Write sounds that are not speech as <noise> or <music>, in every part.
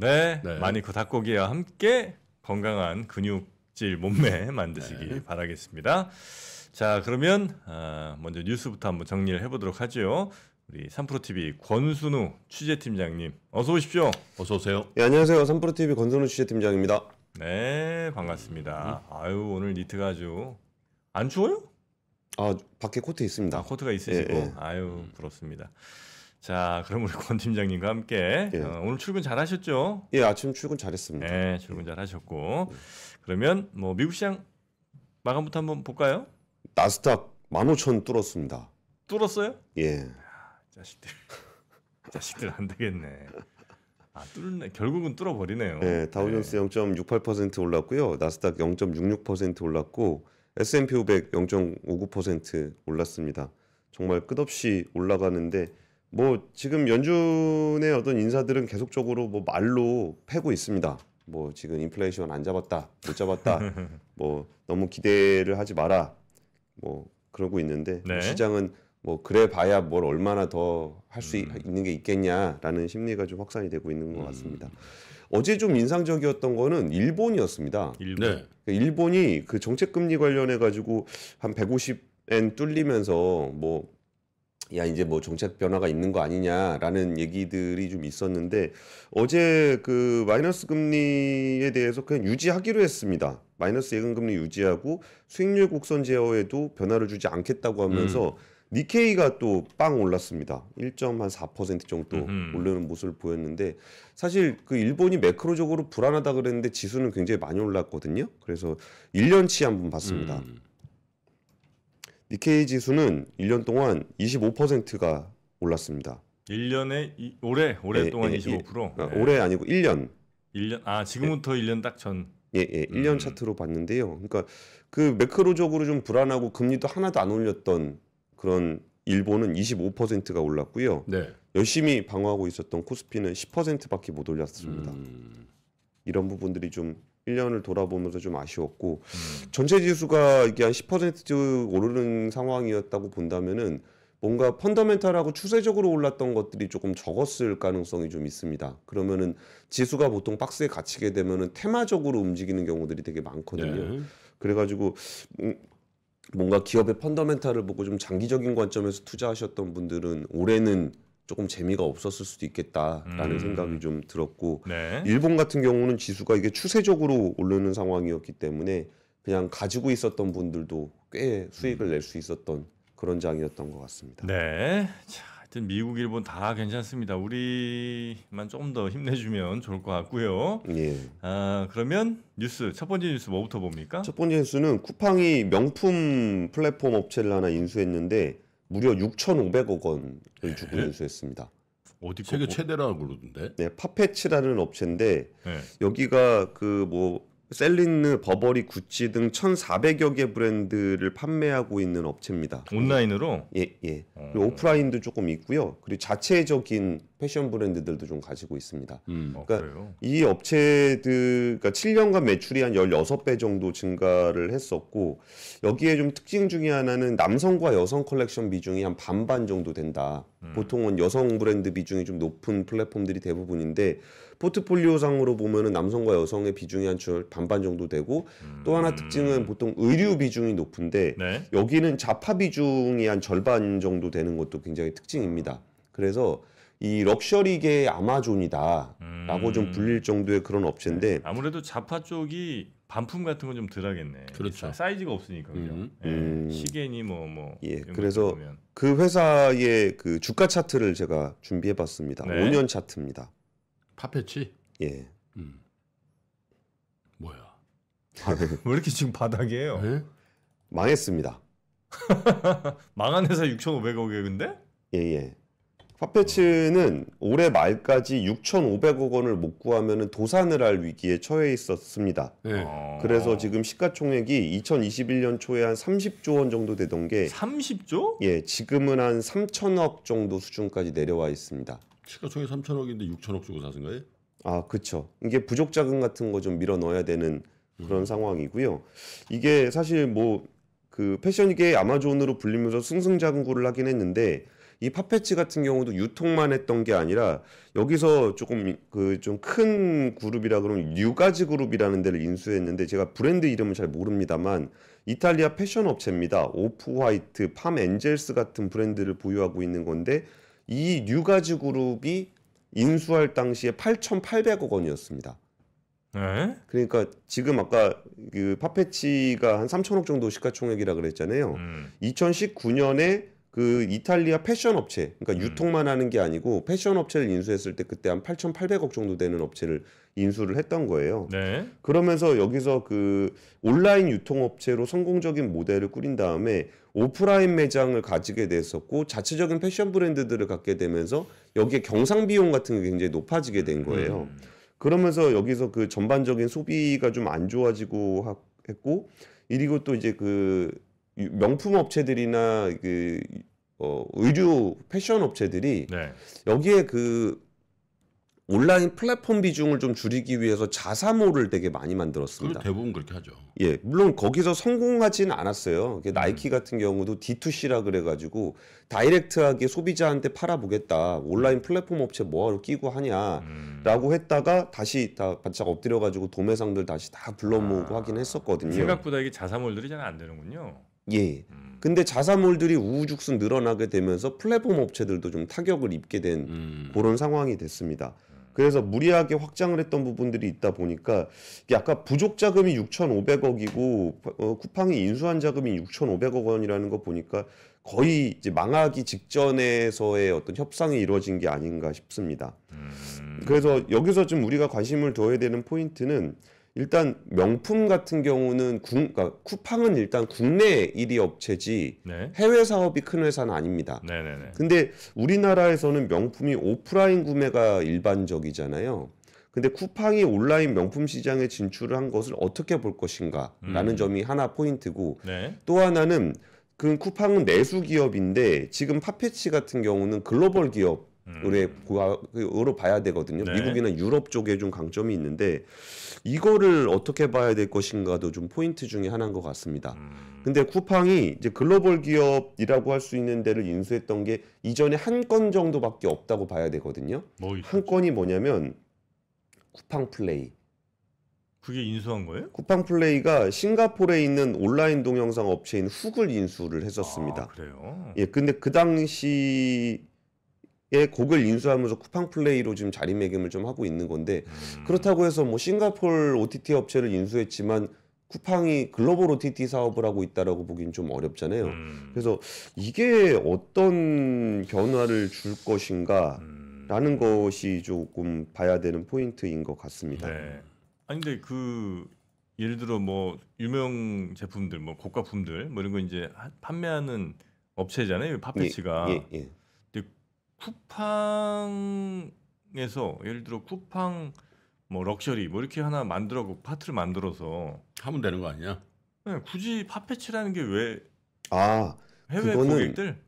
네, 네. 많이 그 닭고기와 함께 건강한 근육질 몸매 <laughs> 만드시기 네. 바라겠습니다. 자, 그러면 아, 먼저 뉴스부터 한번 정리를 해보도록 하죠. 우리 삼프로TV 권순우 취재팀장님 어서 오십시오. 어서 오세요. 네, 안녕하세요. 삼프로TV 권순우 취재팀장입니다. 네, 반갑습니다. 음. 아유, 오늘 니트가 아주 안 추워요? 아, 밖에 코트 있습니다. 아, 코트가 있으시고. 예, 예. 아유, 부럽습니다. 자, 그럼 우리 권 팀장님과 함께 예. 어, 오늘 출근 잘하셨죠? 예, 아침 출근 잘했습니다. 네, 출근 잘하셨고 그러면 뭐 미국 시장 마감부터 한번 볼까요? 나스닥 15,000 뚫었습니다. 뚫었어요? 예. 자식들, 자식들 안 되겠네. 아, 뚫네. 결국은 뚫어버리네요. 네, 다우존스 네. 0.68% 올랐고요. 나스닥 0.66% 올랐고 S&P 500 0.59% 올랐습니다. 정말 끝없이 올라가는데 뭐 지금 연준의 어떤 인사들은 계속적으로 뭐 말로 패고 있습니다. 뭐 지금 인플레이션 안 잡았다, 못 잡았다, <laughs> 뭐 너무 기대를 하지 마라, 뭐 그러고 있는데 네. 시장은 뭐 그래 봐야 뭘 얼마나 더 할수 음. 있는 게 있겠냐라는 심리가 좀 확산이 되고 있는 것 음. 같습니다. 음. 어제 좀 인상적이었던 거는 일본이었습니다. 일본. 네. 그러니까 일본이 그 정책 금리 관련해 가지고 한 150엔 뚫리면서 뭐야 이제 뭐 정책 변화가 있는 거 아니냐라는 얘기들이 좀 있었는데 어제 그 마이너스 금리에 대해서 그냥 유지하기로 했습니다. 마이너스 예금 금리 유지하고 수익률 곡선 제어에도 변화를 주지 않겠다고 하면서 음. 니케이가 또 빵 올랐습니다. 1.4% 정도 음흠. 오르는 모습을 보였는데 사실 그 일본이 매크로적으로 불안하다 그랬는데 지수는 굉장히 많이 올랐거든요. 그래서 1년치 한번 봤습니다. 음. 니케이 지수는 1년 동안 25%가 올랐습니다. 1년에 이, 올해 오랫동안 예, 예, 25%. 예. 아, 올해 아니고 1년. 1년 아 지금부터 예. 1년 딱 전. 예, 예. 1년 음. 차트로 봤는데요. 그러니까 그 매크로적으로 좀 불안하고 금리도 하나도 안 올렸던 그런 일본은 25%가 올랐고요. 네. 열심히 방어하고 있었던 코스피는 10%밖에 못 올렸습니다. 음. 이런 부분들이 좀 1년을 돌아보면서 좀 아쉬웠고 음. 전체 지수가 이게 한 10% 오르는 상황이었다고 본다면은 뭔가 펀더멘탈하고 추세적으로 올랐던 것들이 조금 적었을 가능성이 좀 있습니다. 그러면은 지수가 보통 박스에 갇히게 되면은 테마적으로 움직이는 경우들이 되게 많거든요. 네. 그래가지고 음, 뭔가 기업의 펀더멘탈을 보고 좀 장기적인 관점에서 투자하셨던 분들은 올해는 조금 재미가 없었을 수도 있겠다라는 음. 생각이 좀 들었고 네. 일본 같은 경우는 지수가 이게 추세적으로 오르는 상황이었기 때문에 그냥 가지고 있었던 분들도 꽤 수익을 음. 낼수 있었던 그런 장이었던 것 같습니다. 네. 자, 하여튼 미국, 일본 다 괜찮습니다. 우리만 조금 더 힘내주면 좋을 것 같고요. 예. 아 그러면 뉴스 첫 번째 뉴스 뭐부터 봅니까? 첫 번째 뉴스는 쿠팡이 명품 플랫폼 업체를 하나 인수했는데 무려 6,500억 원을 주고 네? 인수했습니다. 어디 세계 뭐- 최대라고 그러던데? 네, 파페치라는 업체인데 네. 여기가 그뭐 셀린느, 버버리, 구찌 등 1,400여 개 브랜드를 판매하고 있는 업체입니다. 온라인으로? 예, 예. 그리고 오프라인도 조금 있고요. 그리고 자체적인 패션 브랜드들도 좀 가지고 있습니다. 음. 아, 그러니까 어, 이 업체들 그러니까 7년간 매출이 한 16배 정도 증가를 했었고 여기에 좀 특징 중에 하나는 남성과 여성 컬렉션 비중이 한 반반 정도 된다. 음. 보통은 여성 브랜드 비중이 좀 높은 플랫폼들이 대부분인데 포트폴리오상으로 보면은 남성과 여성의 비중이 한 반반 정도 되고 음... 또 하나 특징은 보통 의류 비중이 높은데 네? 여기는 자파 비중이 한 절반 정도 되는 것도 굉장히 특징입니다. 그래서 이 럭셔리계의 아마존이다라고 음... 좀 불릴 정도의 그런 업체인데 네. 아무래도 자파 쪽이 반품 같은 건좀 덜하겠네. 그렇죠. 사이즈가 없으니까 그죠. 음, 예, 음. 시계니 뭐뭐 뭐. 예. 그래서 그 회사의 그 주가 차트를 제가 준비해봤습니다. 네. 5년 차트입니다. 파페치? 예. 음. 뭐야? 왜 이렇게 지금 바닥이에요? 예? 망했습니다. <laughs> 망한 회사 6,500억에 근데? 예예. 파페츠는 예. 올해 말까지 6,500억 원을 못 구하면 도산을 할 위기에 처해 있었습니다. 예. 아. 그래서 지금 시가총액이 2021년 초에 한 30조 원 정도 되던 게 30조? 예, 지금은 한3 0 0 0억 정도 수준까지 내려와 있습니다. 시가총액 3천억인데 6천억 주고 사신 거예요? 아, 그렇죠. 이게 부족 자금 같은 거 좀 밀어 넣어야 되는 그런 음. 상황이고요. 이게 사실 뭐 그 패션계 아마존으로 불리면서 승승장구를 하긴 했는데 이 팝패치 같은 경우도 유통만 했던 게 아니라 여기서 조금 그 좀 큰 그룹이라 그러면 뉴가지 그룹이라는 데를 인수했는데 제가 브랜드 이름을잘 모릅니다만 이탈리아 패션 업체입니다. 오프 화이트, 팜 엔젤스 같은 브랜드를 보유하고 있는 건데 이뉴가지 그룹이 인수할 당시에 8,800억 원이었습니다. 네? 그러니까 지금 아까 그 파페치가 한 3천억 정도 시가총액이라 그랬잖아요. 음. 2019년에 그 이탈리아 패션 업체, 그러니까 음. 유통만 하는 게 아니고 패션 업체를 인수했을 때 그때 한 8,800억 정도 되는 업체를 인수를 했던 거예요. 네. 그러면서 여기서 그 온라인 유통 업체로 성공적인 모델을 꾸린 다음에 오프라인 매장을 가지게 됐었고 자체적인 패션 브랜드들을 갖게 되면서 여기에 경상 비용 같은 게 굉장히 높아지게 된 거예요. 음. 그러면서 여기서 그 전반적인 소비가 좀 안 좋아지고 했고 그리고 또 이제 그 명품 업체들이나 그 어, 의류 패션 업체들이 네. 여기에 그 온라인 플랫폼 비중을 좀 줄이기 위해서 자사몰을 되게 많이 만들었습니다. 대부분 그렇게 하죠. 예, 물론 거기서 성공하진 않았어요. 음. 나이키 같은 경우도 D2C라 그래가지고 다이렉트하게 소비자한테 팔아보겠다. 온라인 플랫폼 업체 뭐하러 끼고 하냐라고 음. 했다가 다시 다 반짝 엎드려가지고 도매상들 다시 다 불러 모으고 아. 하긴 했었거든요. 생각보다 이게 자사몰들이 잘 안 되는군요. 예. 음. 근데 자사몰들이 우후죽순 늘어나게 되면서 플랫폼 업체들도 좀 타격을 입게 된 음. 그런 상황이 됐습니다. 그래서 무리하게 확장을 했던 부분들이 있다 보니까 약간 부족 자금이 6,500억이고 어, 쿠팡이 인수한 자금이 6,500억 원이라는 거 보니까 거의 이제 망하기 직전에서의 어떤 협상이 이루어진 게 아닌가 싶습니다. 음. 그래서 여기서 좀 우리가 관심을 둬야 되는 포인트는 일단 명품 같은 경우는 국, 그러니까 쿠팡은 일단 국내 1위 업체지 네. 해외 사업이 큰 회사는 아닙니다. 네네네. 근데 우리나라에서는 명품이 오프라인 구매가 일반적이잖아요. 근데 쿠팡이 온라인 명품 시장에 진출을 한 것을 어떻게 볼 것인가라는 음. 점이 하나 포인트고 네. 또 하나는 그 쿠팡은 내수 기업인데 지금 파페치 같은 경우는 글로벌 기업 우리의 음. 으로 봐야 되거든요. 네. 미국이나 유럽 쪽에 좀 강점이 있는데 이거를 어떻게 봐야 될 것인가도 좀 포인트 중에 하나인 것 같습니다. 음. 근데 쿠팡이 이제 글로벌 기업이라고 할 수 있는 데를 인수했던 게 이전에 한 건 정도밖에 없다고 봐야 되거든요. 뭐한 건이 뭐냐면 쿠팡 플레이. 그게 인수한 거예요? 쿠팡 플레이가 싱가포르에 있는 온라인 동영상 업체인 훅을 인수를 했었습니다. 아, 그래요? 예, 근데 그 당시 예, 곡을 인수하면서 쿠팡 플레이로 지금 자리매김을 좀 하고 있는 건데 음. 그렇다고 해서 뭐 싱가폴 OTT 업체를 인수했지만 쿠팡이 글로벌 OTT 사업을 하고 있다라고 보기는 좀 어렵잖아요. 음. 그래서 이게 어떤 변화를 줄 것인가라는 음. 것이 조금 봐야 되는 포인트인 것 같습니다. 네. 아니 근데 그 예를 들어 뭐 유명 제품들 뭐 고가품들 뭐 이런 거 이제 판매하는 업체잖아요. 파페치가 예, 예, 예, 예. 쿠팡에서 예를 들어 쿠팡 뭐 럭셔리 뭐 이렇게 하나 만들어고 파트를 만들어서 하면 되는 거 아니냐? 네, 굳이 파페치라는게 왜? 아 해외 고객들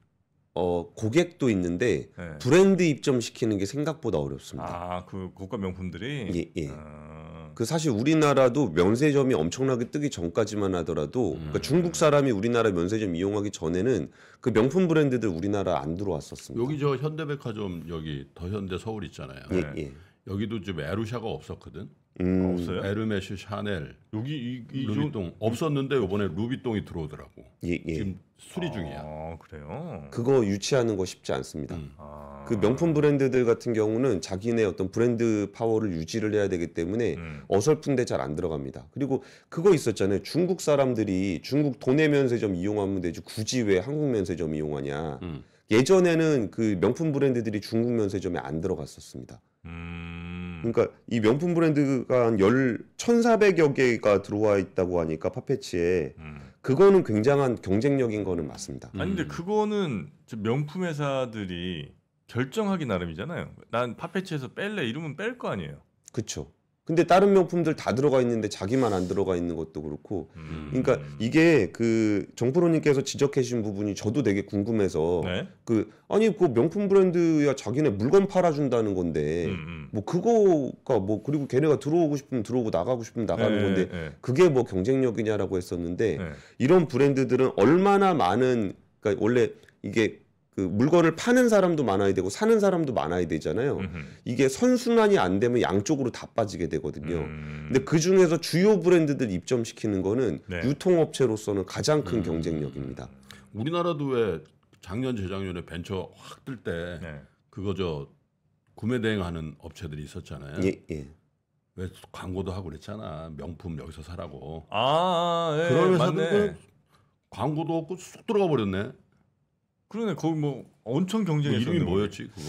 어 고객도 있는데 네. 브랜드 입점시키는 게 생각보다 어렵습니다. 아 그 고가 명품들이 예 예. 아... 그 사실 우리나라도 면세점이 엄청나게 뜨기 전까지만 하더라도 그러니까 음. 중국 사람이 우리나라 면세점 이용하기 전에는 그 명품 브랜드들 우리나라 안 들어왔었습니다. 여기 저 현대백화점 여기 더현대 서울 있잖아요. 예, 예. 여기도 좀 에루샤가 없었거든. 음, 없어요? 에르메스 샤넬 여기 이, 이 루비똥 없었는데 이번에 루비똥이 들어오더라고. 예, 예. 지금 수리 중이야. 아, 그래요? 그거 유치하는 거 쉽지 않습니다. 음. 아. 그 명품 브랜드들 같은 경우는 자기네 어떤 브랜드 파워를 유지를 해야 되기 때문에 음. 어설픈데 잘 안 들어갑니다. 그리고 그거 있었잖아요. 중국 사람들이 중국 도내 면세점 이용하면 되지 굳이 왜 한국 면세점 이용하냐. 음. 예전에는 그 명품 브랜드들이 중국 면세점에 안 들어갔었습니다. 음. 음. 그러니까 이 명품 브랜드가 한 열, 1,400여 개가 들어와 있다고 하니까 파페치에 음. 그거는 굉장한 경쟁력인 거는 맞습니다. 아니 근데 음. 그거는 명품 회사들이 결정하기 나름이잖아요. 난 파페치에서 뺄래 이러면 뺄거 아니에요. 그렇죠. 근데 다른 명품들 다 들어가 있는데 자기만 안 들어가 있는 것도 그렇고 음. 그러니까 이게 그 정프로님께서 지적해 주신 부분이 저도 되게 궁금해서 네? 그 아니 그 명품 브랜드야 자기네 물건 팔아준다는 건데 음, 음. 뭐 그거가 뭐 그리고 걔네가 들어오고 싶으면 들어오고 나가고 싶으면 나가는 네, 건데 네. 그게 뭐 경쟁력이냐라고 했었는데 네. 이런 브랜드들은 얼마나 많은 그러니까 원래 이게 그 물건을 파는 사람도 많아야 되고 사는 사람도 많아야 되잖아요. 음흠. 이게 선순환이 안 되면 양쪽으로 다 빠지게 되거든요. 음. 근데 그 중에서 주요 브랜드들 입점시키는 거는 네. 유통업체로서는 가장 큰 음. 경쟁력입니다. 우리나라도 왜 작년 재작년에 벤처 확 뜰때 네. 그거 저 구매 대행하는 업체들이 있었잖아요. 예, 예. 왜 광고도 하고 그랬잖아. 명품 여기서 사라고. 아, 아 예, 그런 회사 그 광고도 없고 쑥 들어가 버렸네. 그러네 거기 뭐 엄청 경쟁했뭐 이름이 뭐였지 그거?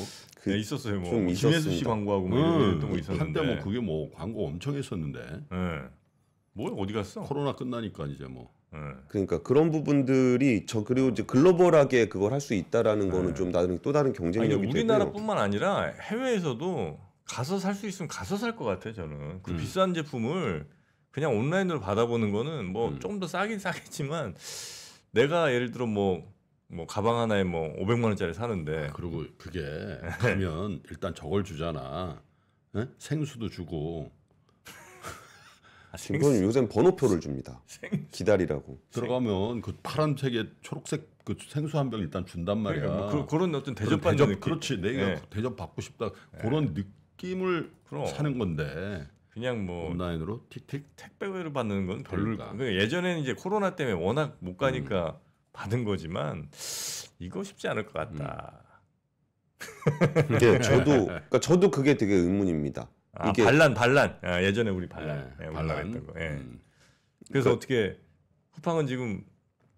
그, 네, 있었어요 뭐 김혜수 씨 광고하고 뭐 응. 네. 이런 거 있었는데 한때 뭐 그게 뭐 광고 엄청 했었는데 네. 뭐 어디 갔어? 코로나 끝나니까 이제 뭐 네. 그러니까 그런 부분들이 저 그리고 이제 글로벌하게 그걸 할 수 있다라는 네. 거는 좀 나름 또 다른 경쟁력이 아니, 우리나라뿐만 아니라 해외에서도 가서 살 수 있으면 가서 살 것 같아 저는 그 음. 비싼 제품을 그냥 온라인으로 받아보는 거는 뭐 조금 음. 더 싸긴 싸겠지만 내가 예를 들어 뭐뭐 가방 하나에 뭐 500만 원짜리 사는데 아, 그리고 그게 가면 <laughs> 일단 저걸 주잖아. 에? 예? 생수도 주고 아, 생수. 이건 요새 번호표를 줍니다. 생수. 기다리라고. 들어가면 그 파란색에 초록색 그 생수 한 병 일단 준단 말이야. 그러니까 뭐 그, 런 어떤 대접 받는 느낌. 그렇지. 내가 네. 예. 대접 받고 싶다. 네. 그런 느낌을 그럼. 사는 건데. 그냥 뭐 온라인으로 택배를 받는 건 별로. 그러니까. 그러니까. 예전에는 이제 코로나 때문에 워낙 못 가니까 음. 받은 거지만 이거 쉽지 않을 것 같다. 음. 네, 저도 그러니까 저도 그게 되게 의문입니다. 아, 이게... 반란 반란 아, 예전에 우리 반란 네, 예, 반란했던 거. 예. 음. 그래서 그 어떻게 쿠팡은 지금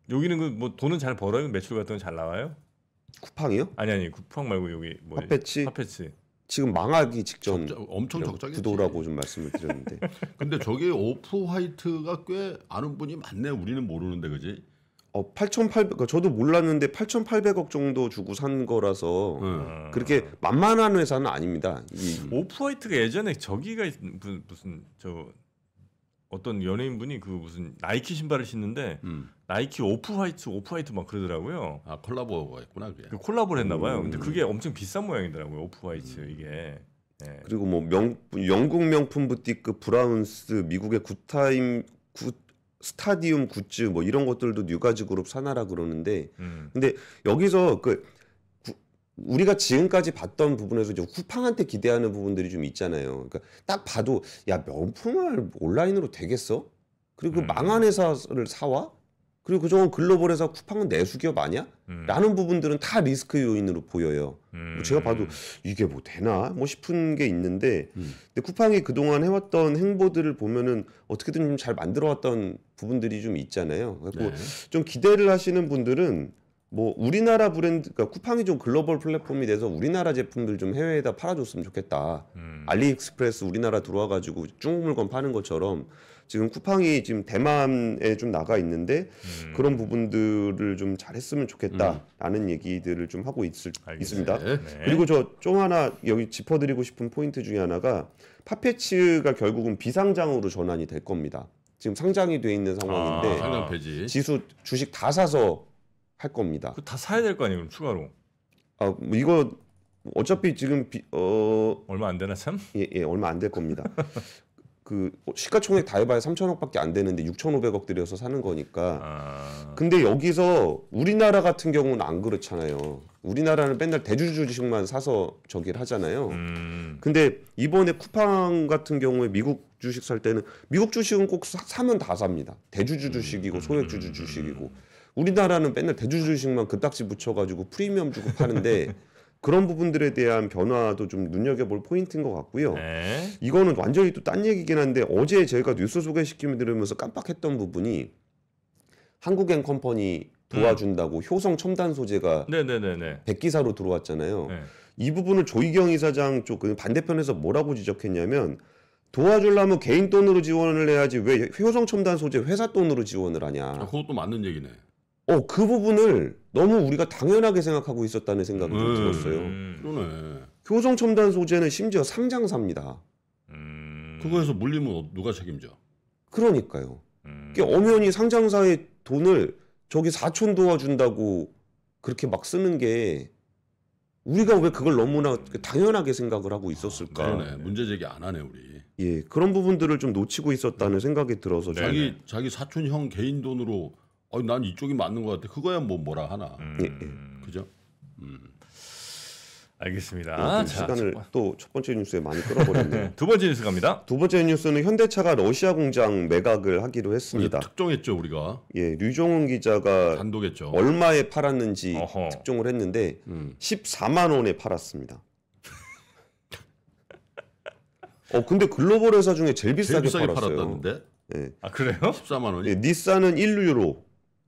여기는 그 뭐 돈은 잘 벌어요 매출 같은 건 잘 나와요? 쿠팡이요? 아니 아니 쿠팡 말고 여기 뭐 핫패치 핫패치 지금 망하기 직전 적자, 엄청 적자겠 구도라고 좀 말씀을 드렸는데 <laughs> 근데 저게 오프 화이트가 꽤 아는 분이 많네 우리는 모르는데 그지? 어, 8,800, 그러니까 저도 몰랐는데 8,800억 정도 주고 산 거라서 음. 그렇게 만만한 회사는 아닙니다. 오프화이트가 예전에 저기가 무슨, 무슨 저 어떤 연예인 분이 그 무슨 나이키 신발을 신는데 음. 나이키 오프화이트 오프화이트 막 그러더라고요. 아 콜라보가 있구나 그게. 그 콜라보를 했나봐요. 음. 근데 그게 엄청 비싼 모양이더라고요 오프화이트 음. 이게. 네. 그리고 뭐 명, 영국 명품 부티크 브라운스 미국의 굿타임 굿 스타디움 굿즈 뭐 이런 것들도 뉴가즈 그룹 산하라 그러는데 음. 근데 여기서 그 우리가 지금까지 봤던 부분에서 이제 쿠팡한테 기대하는 부분들이 좀 있잖아요. 그러니까 딱 봐도 야 명품을 온라인으로 되겠어? 그리고 그 음. 망한 회사를 사와? 그리고 그종은 글로벌 회사 쿠팡은 내수기업 아니야? 음. 라는 부분들은 다 리스크 요인으로 보여요. 음. 뭐 제가 봐도 음. 이게 뭐 되나? 뭐 싶은 게 있는데 음. 근데 쿠팡이 그동안 해왔던 행보들을 보면은 어떻게든 좀 잘 만들어왔던 부분들이 좀 있잖아요. 그래서 네. 좀 기대를 하시는 분들은 뭐 우리나라 브랜드 그러니까 쿠팡이 좀 글로벌 플랫폼이 돼서 우리나라 제품들 좀 해외에다 팔아줬으면 좋겠다. 음. 알리익스프레스 우리나라 들어와 가지고 중국 물건 파는 것처럼 지금 쿠팡이 지금 대만에 좀 나가 있는데 음. 그런 부분들을 좀 잘했으면 좋겠다라는 음. 얘기들을 좀 하고 있을, 있습니다. 네. 그리고 저 좀 하나 여기 짚어드리고 싶은 포인트 중에 하나가 파페츠가 결국은 비상장으로 전환이 될 겁니다. 지금 상장이 돼 있는 상황인데 아, 상장 지수 주식 다 사서 할 겁니다. 그다 사야 될 거 아니에요, 그럼 추가로? 아, 뭐 이거 어차피 지금 비, 어 얼마 안 되나 참? 예, 예 얼마 안 될 겁니다. <laughs> 그 어, 시가총액 다 해봐야 3천억밖에 안 되는데 6,500억 들여서 사는 거니까. 아... 근데 여기서 우리나라 같은 경우는 안 그렇잖아요. 우리나라는 맨날 대주주 주식만 사서 저기를 하잖아요. 음... 근데 이번에 쿠팡 같은 경우에 미국 주식 살 때는 미국 주식은 꼭 사, 사면 다 삽니다. 대주주 주식이고 음, 음, 소액주주 음, 주식이고. 우리나라는 맨날 대주주식만 그딱지 붙여가지고 프리미엄 주고 파는데 <laughs> 그런 부분들에 대한 변화도 좀 눈여겨볼 포인트인 것 같고요. 네. 이거는 완전히 또 딴 얘기긴 한데 어제 저희가 뉴스 소개시키면 들으면서 깜빡했던 부분이 한국엔 컴퍼니 도와준다고 음. 효성 첨단 소재가 네네네네. 백기사로 들어왔잖아요. 네. 이 부분을 조희경 이사장 쪽 그 반대편에서 뭐라고 지적했냐면 도와주려면 개인 돈으로 지원을 해야지 왜 효성 첨단 소재 회사 돈으로 지원을 하냐. 아, 그것도 맞는 얘기네. 어, 그 부분을 너무 우리가 당연하게 생각하고 있었다는 생각이 좀 음, 들었어요. 그러네. 교정 첨단 소재는 심지어 상장사입니다. 음. 그거에서 물리면 누가 책임져? 그러니까요. 음. 그 엄연히 상장사의 돈을 저기 사촌 도와준다고 그렇게 막 쓰는 게 우리가 왜 그걸 너무나 당연하게 생각을 하고 있었을까? 아, 그러네. 문제 제기 안 하네 우리. 예, 그런 부분들을 좀 놓치고 있었다는 음. 생각이 들어서 자기 자기 사촌 형 개인 돈으로 어, 난 이쪽이 맞는 것 같아. 그거야 뭐 뭐라 하나. 음. 예, 예. 그죠? 음. 알겠습니다. 네, 자, 시간을 또 첫 번째 뉴스에 많이 끌어버렸네요. <laughs> 두 번째 뉴스 갑니다. 두 번째 뉴스는 현대차가 러시아 공장 매각을 하기로 했습니다. 특종했죠 우리가. 예, 류종훈 기자가 단독했죠. 얼마에 팔았는지 어허. 특종을 했는데 음. 14만 원에 팔았습니다. 어 근데 글로벌 회사 중에 제일 비싸게, 제일 비싸게 팔았어요. 팔았다는데? 예. 아 그래요? 14만 원이. 예, 닛산은 1유로,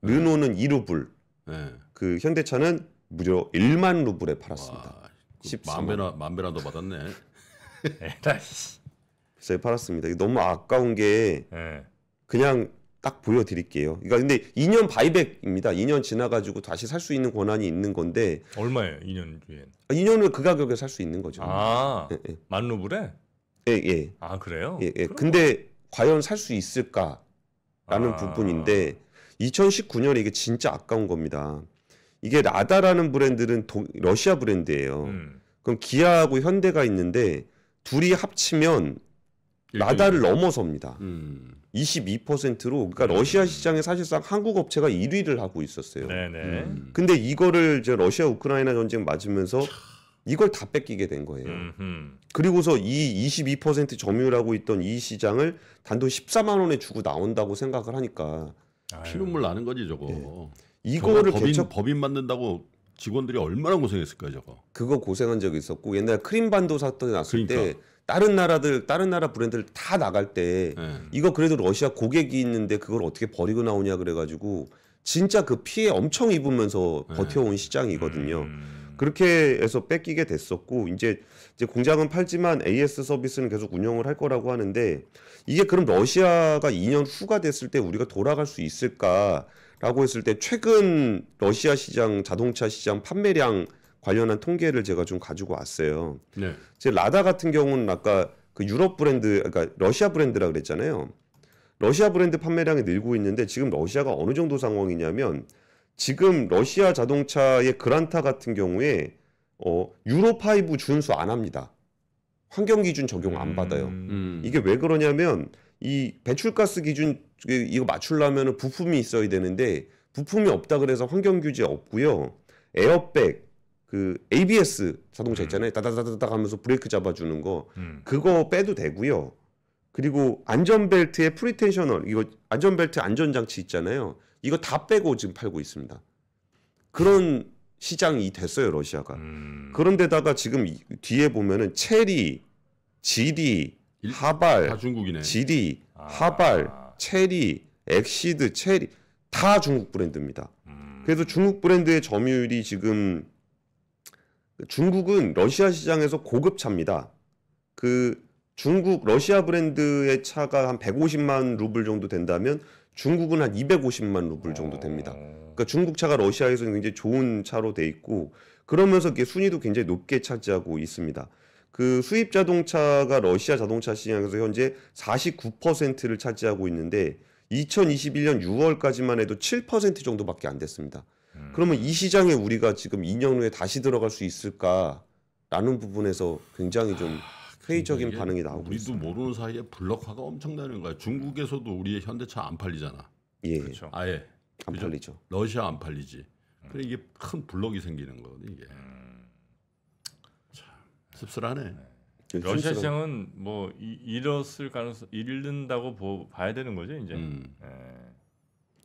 르노는 2루블, 예. 그 현대차는 무려 1만 루블에 팔았습니다. 1 0 그 만배나 만배나 더 받았네. 그래서 <laughs> 팔았습니다. 너무 아까운 게 예. 그냥 딱 보여드릴게요. 그러니까 근데 2년 바이백입니다. 2년 지나가지고 다시 살 수 있는 권한이 있는 건데 얼마예요? 2년 뒤엔? 2년을 아, 그 가격에 살 수 있는 거죠. 아, 예, 예. 만 루블에? 예, 예. 아 그래요? 예, 예. 근데 뭐. 과연 살 수 있을까라는 아... 부분인데 2019년에 이게 진짜 아까운 겁니다. 이게 라다라는 브랜드는 도, 러시아 브랜드예요. 음. 그럼 기아하고 현대가 있는데 둘이 합치면 라다를 넘어섭니다. 음. 22%로 그러니까 음. 러시아 시장에 사실상 한국 업체가 1위를 하고 있었어요. 네네. 네. 음. 근데 이거를 이제 러시아 우크라이나 전쟁 맞으면서 이걸 다 뺏기게 된 거예요. 음흠. 그리고서 이 22% 점유율하고 있던 이 시장을 단돈 14만 원에 주고 나온다고 생각을 하니까 피눈물 나는 거지 저거. 네. 이거를 법인 개척... 법인 만든다고 직원들이 얼마나 고생했을까요 저거. 그거 고생한 적이 있었고 옛날 크림반도 사건 났을 그러니까. 때 다른 나라들 다른 나라 브랜드를 다 나갈 때 네. 이거 그래도 러시아 고객이 있는데 그걸 어떻게 버리고 나오냐 그래가지고 진짜 그 피해 엄청 입으면서 예. 버텨온 시장이거든요. 음... 그렇게 해서 뺏기게 됐었고 이제 이제 공장은 팔지만 AS 서비스는 계속 운영을 할 거라고 하는데 이게 그럼 러시아가 2년 후가 됐을 때 우리가 돌아갈 수 있을까라고 했을 때 최근 러시아 시장 자동차 시장 판매량 관련한 통계를 제가 좀 가지고 왔어요. 네. 제 라다 같은 경우는 아까 그 유럽 브랜드 그러니까 러시아 브랜드라 그랬잖아요. 러시아 브랜드 판매량이 늘고 있는데 지금 러시아가 어느 정도 상황이냐면 지금 러시아 자동차의 그란타 같은 경우에 어, 유로 5 준수 안 합니다. 환경 기준 적용 안 음. 받아요. 음, 음. 이게 왜 그러냐면 이 배출가스 기준 이거 맞출라면 부품이 있어야 되는데 부품이 없다 그래서 환경 규제 없고요. 에어백 그 ABS 자동차 음. 있잖아요. 따다다다다 하면서 브레이크 잡아주는 거 음. 그거 빼도 되고요. 그리고 안전벨트에 프리텐셔널 이거 안전벨트 안전장치 있잖아요. 이거 다 빼고 지금 팔고 있습니다. 그런 시장이 됐어요 러시아가. 음. 그런데다가 지금 뒤에 보면은 체리, 지리, 일, 하발, 중국이네. 지리, 아. 하발, 체리, 엑시드, 체리 다 중국 브랜드입니다. 음. 그래서 중국 브랜드의 점유율이 지금 중국은 러시아 시장에서 고급차입니다. 그 중국 러시아 브랜드의 차가 한 150만 루블 정도 된다면 중국은 한 250만 루블 정도 됩니다. 그러니까 중국 차가 러시아에서는 굉장히 좋은 차로 돼 있고 그러면서 이게 순위도 굉장히 높게 차지하고 있습니다. 그 수입 자동차가 러시아 자동차 시장에서 현재 49%를 차지하고 있는데 2021년 6월까지만 해도 7% 정도밖에 안 됐습니다. 음. 그러면 이 시장에 우리가 지금 2년 후에 다시 들어갈 수 있을까라는 부분에서 굉장히 좀 회의적인 반응이 나오고 우리도 있어요. 모르는 사이에 블록화가 엄청나는 거야. 중국에서도 우리의 현대차 안 팔리잖아. 예. 그렇죠. 아예 안 그죠? 팔리죠. 러시아 안 팔리지. 음. 그래 이게 큰 블록이 생기는 거거든 이게. 음. 참 씁쓸하네. 네. 예, 러시아 시장은 뭐 잃었을 가능성 잃는다고 봐야 되는 거죠 이제. 음. 네.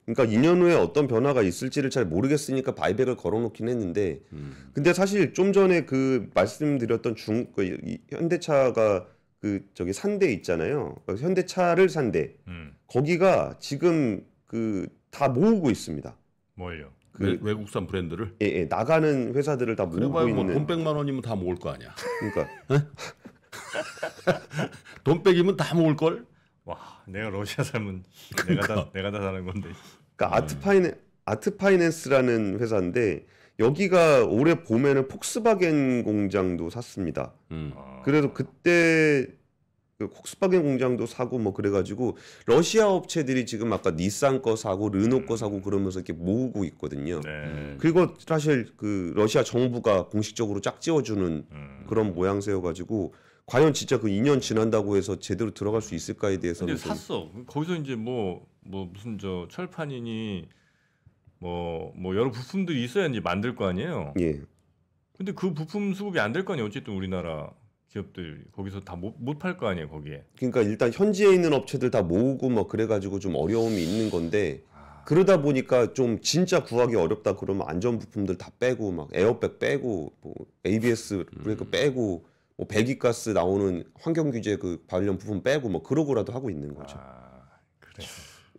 그러니까 2년 후에 어떤 변화가 있을지를 잘 모르겠으니까 바이백을 걸어놓긴 했는데 음. 근데 사실 좀 전에 그 말씀드렸던 중 그, 이, 현대차가 그 저기 산대 있잖아요. 그러니까 현대차를 산대 음. 거기가 지금 그 다 모으고 있습니다. 뭘요? 그 외, 국산 브랜드를 예, 예 나가는 회사들을 다 모으고 뭐 있는. 돈 백만 원이면 다 모을 거 아니야. 그러니까 <laughs> 돈 백이면 다 모을 걸. 와, 내가 러시아 살면 <laughs> 그러니까. 내가 다 내가 다 사는 건데. 그러니까 아트 음. 파이네 아트 파이낸스라는 회사인데 여기가 올해 봄에는 폭스바겐 공장도 샀습니다. 음. 아. 그래서 그때 그 폭스바겐 공장도 사고 뭐 그래가지고 러시아 업체들이 지금 아까 니산 거 사고 르노 거 음. 사고 그러면서 이렇게 모으고 있거든요. 네. 그리고 사실 그 러시아 정부가 공식적으로 짝지어주는 음. 그런 모양새여가지고 과연 진짜 그 2년 지난다고 해서 제대로 들어갈 수 있을까에 대해서는 좀... 샀어. 거기서 이제 뭐뭐 뭐 무슨 저 철판이니 뭐뭐 뭐 여러 부품들이 있어야 이제 만들 거 아니에요. 예. 근데 그 부품 수급이 안 될 거 아니에요. 어쨌든 우리나라 기업들 거기서 다 못 못 팔 거 아니에요 거기에. 그러니까 일단 현지에 있는 업체들 다 모으고 막 뭐 그래가지고 좀 어려움이 있는 건데 아. 그러다 보니까 좀 진짜 구하기 어렵다 그러면 안전 부품들 다 빼고 막 에어백 빼고 뭐 ABS 브레이크 음... 빼고 뭐 배기가스 나오는 환경 규제 그 관련 부분 빼고 뭐 그러고라도 하고 있는 거죠. 아, 그래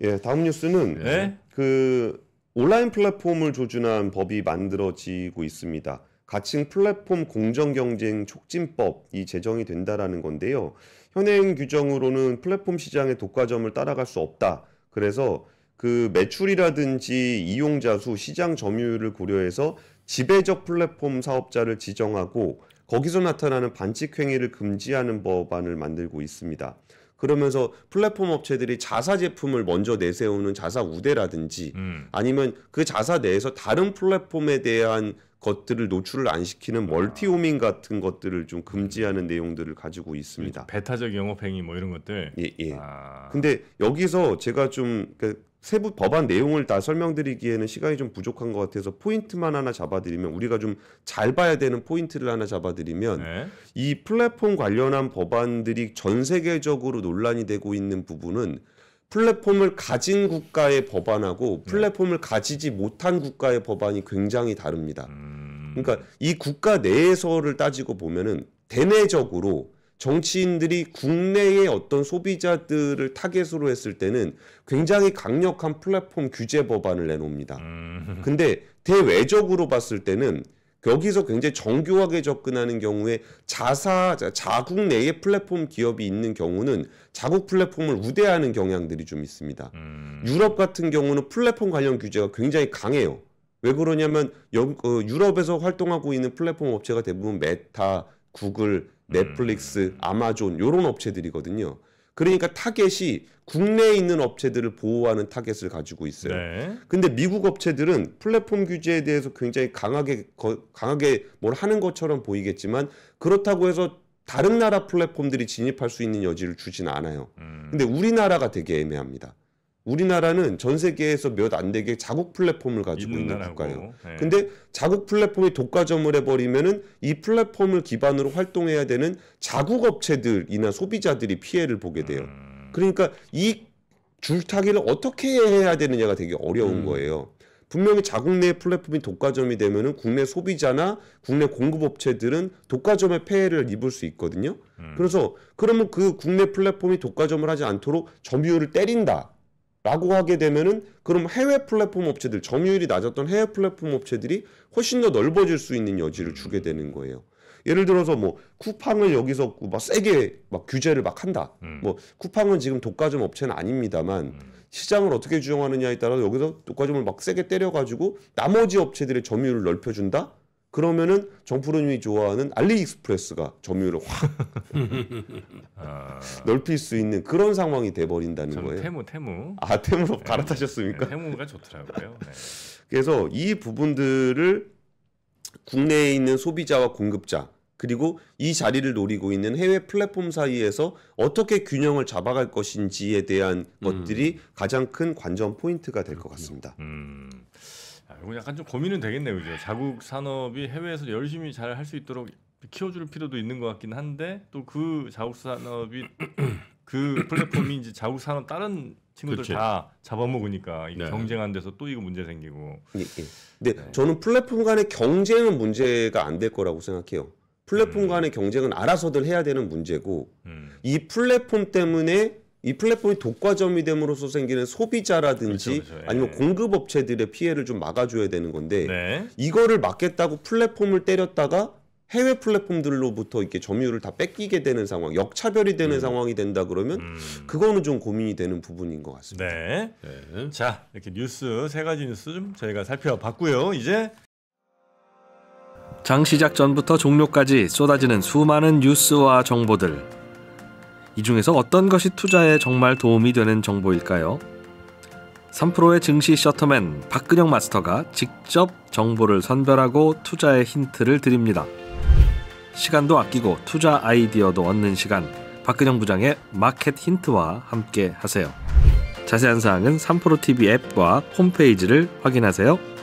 예, 다음 뉴스는 네? 그 온라인 플랫폼을 조준한 법이 만들어지고 있습니다. 가칭 플랫폼 공정 경쟁 촉진법이 제정이 된다라는 건데요. 현행 규정으로는 플랫폼 시장의 독과점을 따라갈 수 없다. 그래서 그 매출이라든지 이용자 수, 시장 점유율을 고려해서 지배적 플랫폼 사업자를 지정하고 거기서 나타나는 반칙행위를 금지하는 법안을 만들고 있습니다. 그러면서 플랫폼 업체들이 자사 제품을 먼저 내세우는 자사 우대라든지 음. 아니면 그 자사 내에서 다른 플랫폼에 대한 것들을 노출을 안 시키는 멀티오밍 같은 것들을 좀 금지하는 내용들을 가지고 있습니다. 배타적 영업행위 뭐 이런 것들. 예, 예. 아... 근데 여기서 제가 좀그 세부 법안 내용을 다 설명드리기에는 시간이 좀 부족한 것 같아서 포인트만 하나 잡아드리면 우리가 좀 잘 봐야 되는 포인트를 하나 잡아드리면 네. 이 플랫폼 관련한 법안들이 전 세계적으로 논란이 되고 있는 부분은 플랫폼을 가진 국가의 법안하고 네. 플랫폼을 가지지 못한 국가의 법안이 굉장히 다릅니다. 음. 그러니까 이 국가 내에서를 따지고 보면은 대내적으로 정치인들이 국내의 어떤 소비자들을 타겟으로 했을 때는 굉장히 강력한 플랫폼 규제 법안을 내놓습니다. 음. 근데 대외적으로 봤을 때는 여기서 굉장히 정교하게 접근하는 경우에 자사 자국 내에 플랫폼 기업이 있는 경우는 자국 플랫폼을 우대하는 경향들이 좀 있습니다. 음. 유럽 같은 경우는 플랫폼 관련 규제가 굉장히 강해요. 왜 그러냐면 어, 유럽에서 활동하고 있는 플랫폼 업체가 대부분 메타, 구글, 넷플릭스, 음, 음. 아마존 요런 업체들이거든요. 그러니까 타겟이 국내에 있는 업체들을 보호하는 타겟을 가지고 있어요. 네. 근데 미국 업체들은 플랫폼 규제에 대해서 굉장히 강하게 거, 강하게 뭘 하는 것처럼 보이겠지만 그렇다고 해서 다른 나라 플랫폼들이 진입할 수 있는 여지를 주진 않아요. 음. 근데 우리나라가 되게 애매합니다. 우리나라는 전 세계에서 몇 안 되게 자국 플랫폼을 가지고 있는, 국가예요. 네. 근데 자국 플랫폼이 독과점을 해버리면은 이 플랫폼을 기반으로 활동해야 되는 자국 업체들이나 소비자들이 피해를 보게 돼요. 음... 그러니까 이 줄타기를 어떻게 해야 되느냐가 되게 어려운 음... 거예요. 분명히 자국 내 플랫폼이 독과점이 되면은 국내 소비자나 국내 공급업체들은 독과점의 폐해를 입을 수 있거든요. 음... 그래서 그러면 그 국내 플랫폼이 독과점을 하지 않도록 점유율을 때린다. 라고 하게 되면은 그럼 해외 플랫폼 업체들 점유율이 낮았던 해외 플랫폼 업체들이 훨씬 더 넓어질 수 있는 여지를 주게 되는 거예요. 예를 들어서 뭐 쿠팡을 여기서 막 세게 막 규제를 막 한다. 음. 뭐 쿠팡은 지금 독과점 업체는 아닙니다만 음. 시장을 어떻게 규정하느냐에 따라서 여기서 독과점을 막 세게 때려가지고 나머지 업체들의 점유율을 넓혀준다. 그러면은 정프로님이 좋아하는 알리익스프레스가 점유율을 확 <laughs> 아. 넓힐 수 있는 그런 상황이 돼버린다는 거예요. 테무 테무. 아 테무로 네, 갈아타셨습니까? 네, 테무가 좋더라고요. 네. 그래서 이 부분들을 국내에 있는 소비자와 공급자 그리고 이 자리를 노리고 있는 해외 플랫폼 사이에서 어떻게 균형을 잡아갈 것인지에 대한 음. 것들이 가장 큰 관전 포인트가 될 것 같습니다. 음. 아, 이건 약간 좀 고민은 되겠네요, 그죠? 자국 산업이 해외에서 열심히 잘 할 수 있도록 키워줄 필요도 있는 것 같긴 한데 또 그 자국 산업이 <clears throat> 그 플랫폼이 이제 자국 산업 다른 친구들 그치. 그렇죠. 다 잡아먹으니까 네. 경쟁한 데서 또 이거 문제 생기고. 예, 예. 근데 네. 저는 플랫폼 간의 경쟁은 문제가 안 될 거라고 생각해요. 플랫폼 음. 간의 경쟁은 알아서들 해야 되는 문제고 음. 이 플랫폼 때문에 이 플랫폼이 독과점이 됨으로써 생기는 소비자라든지 그렇죠, 그렇죠. 아니면 예. 공급업체들의 피해를 좀 막아줘야 되는 건데 네. 이거를 막겠다고 플랫폼을 때렸다가 해외 플랫폼들로부터 이렇게 점유율을 다 뺏기게 되는 상황, 역차별이 되는 음. 상황이 된다 그러면 음. 그거는 좀 고민이 되는 부분인 것 같습니다. 네. 네. 자 이렇게 뉴스 세 가지 뉴스 좀 저희가 살펴봤고요. 이제 장 시작 전부터 종료까지 쏟아지는 수많은 뉴스와 정보들. 이 중에서 어떤 것이 투자에 정말 도움이 되는 정보일까요? 3프로의 증시 셔터맨 박근영 마스터가 직접 정보를 선별하고 투자의 힌트를 드립니다. 시간도 아끼고 투자 아이디어도 얻는 시간 박근영 부장의 마켓 힌트와 함께 하세요. 자세한 사항은 3프로TV 앱과 홈페이지를 확인하세요.